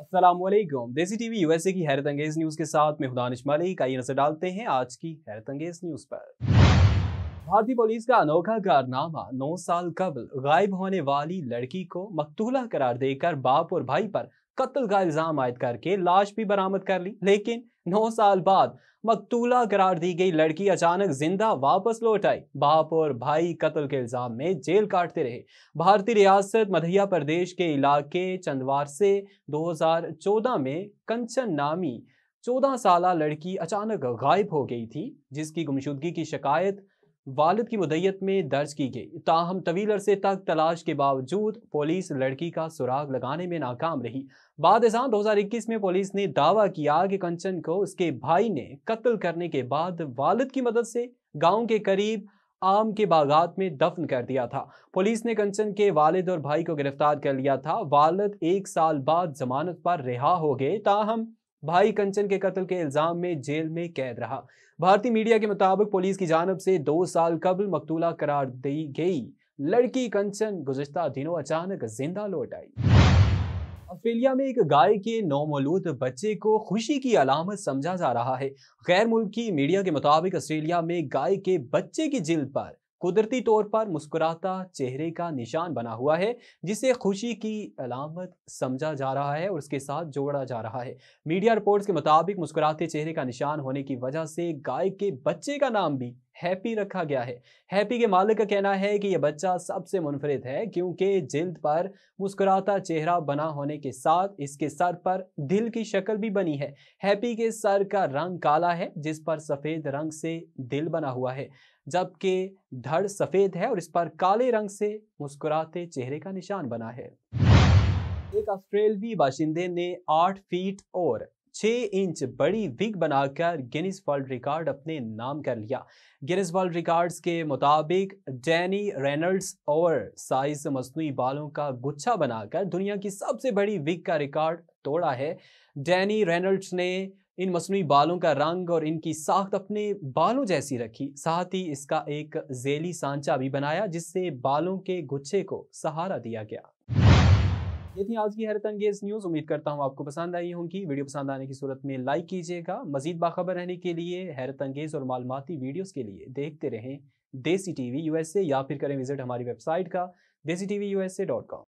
असलम देसी TV USA की हैरत अंगेज न्यूज के साथ मैं हुदानिश मलिक ये नजर डालते हैं आज की हैरत अंगेज न्यूज पर भारतीय पुलिस का अनोखा कारनामा नौ साल कबल गायब होने वाली लड़की को मकतूला करार देकर बाप और भाई पर कत्ल का इल्जाम आयद करके लाश भी बरामद कर ली लेकिन नौ साल बाद मकतूला करार दी गई लड़की अचानक जिंदा वापस लौट आई बाप और भाई कत्ल के इल्जाम में जेल काटते रहे भारतीय रियासत मध्य प्रदेश के इलाके चंदवार से 2014 में कंचन नामी 14 साल लड़की अचानक गायब हो गई थी जिसकी गुमशुदगी की शिकायत वालद की मुदैत में दर्ज की गई ताहम तवील अरसे तक तलाश के बावजूद पुलिस लड़की का सुराग लगाने में नाकाम रही बाद हजार 2021 में पुलिस ने दावा किया कि कंचन को उसके भाई ने कत्ल करने के बाद वालद की मदद से गांव के करीब आम के बागात में दफन कर दिया था पुलिस ने कंचन के वालिद और भाई को गिरफ्तार कर लिया था वालद एक साल बाद जमानत पर रिहा हो गए ताहम भाई कंचन के कत्ल के इल्जाम में जेल में कैद रहा भारतीय मीडिया के मुताबिक पुलिस की जानब से दो साल कबल मकतूला करार दी गई लड़की कंचन गुजश्ता दिनों अचानक जिंदा लौट आई ऑस्ट्रेलिया में एक गाय के नौमौलूद बच्चे को खुशी की अलामत समझा जा रहा है गैर मुल्की मीडिया के मुताबिक ऑस्ट्रेलिया में गाय के बच्चे की जिल्द पर कुदरती तौर पर मुस्कुराता चेहरे का निशान बना हुआ है जिसे खुशी की अलामत समझा जा रहा है और उसके साथ जोड़ा जा रहा है मीडिया रिपोर्ट्स के मुताबिक मुस्कुराते चेहरे का निशान होने की वजह से गाय के बच्चे का नाम भी हैप्पी रखा गया है हैप्पी के मालिक का कहना है कि यह बच्चा सबसे मुनफरद है क्योंकि जिल्द पर मुस्कुराता चेहरा बना होने के साथ इसके सर पर दिल की शक्ल भी बनी है हैप्पी के सर का रंग काला है जिस पर सफ़ेद रंग से दिल बना हुआ है जबकि धड़ सफ़ेद है और इस पर काले रंग से मुस्कुराते चेहरे का निशान बना है एक ऑस्ट्रेलवी बाशिंदे ने आठ फीट और छः इंच बड़ी विग बनाकर गिनीज वर्ल्ड रिकॉर्ड अपने नाम कर लिया गिनीज वर्ल्ड रिकॉर्ड्स के मुताबिक डैनी रेनल्ड्स और साइज मसनू बालों का गुच्छा बनाकर दुनिया की सबसे बड़ी विग का रिकॉर्ड तोड़ा है डैनी रेनल्ड्स ने इन मसनू बालों का रंग और इनकी साख्त अपने बालों जैसी रखी साथ ही इसका एक जेली सांचा भी बनाया जिससे बालों के गुच्छे को सहारा दिया गया ये थी आज की हैरत अंगेज न्यूज़ उम्मीद करता हूँ आपको पसंद आई होंगी वीडियो पसंद आने की सूरत में लाइक कीजिएगा मजीद बाखबर रहने के लिए हैरत अंगेज और मालूमती वीडियोज़ के लिए देखते रहें देसी एस ए या फिर करें विजिट हमारी वेबसाइट का Desi T V U S A dot com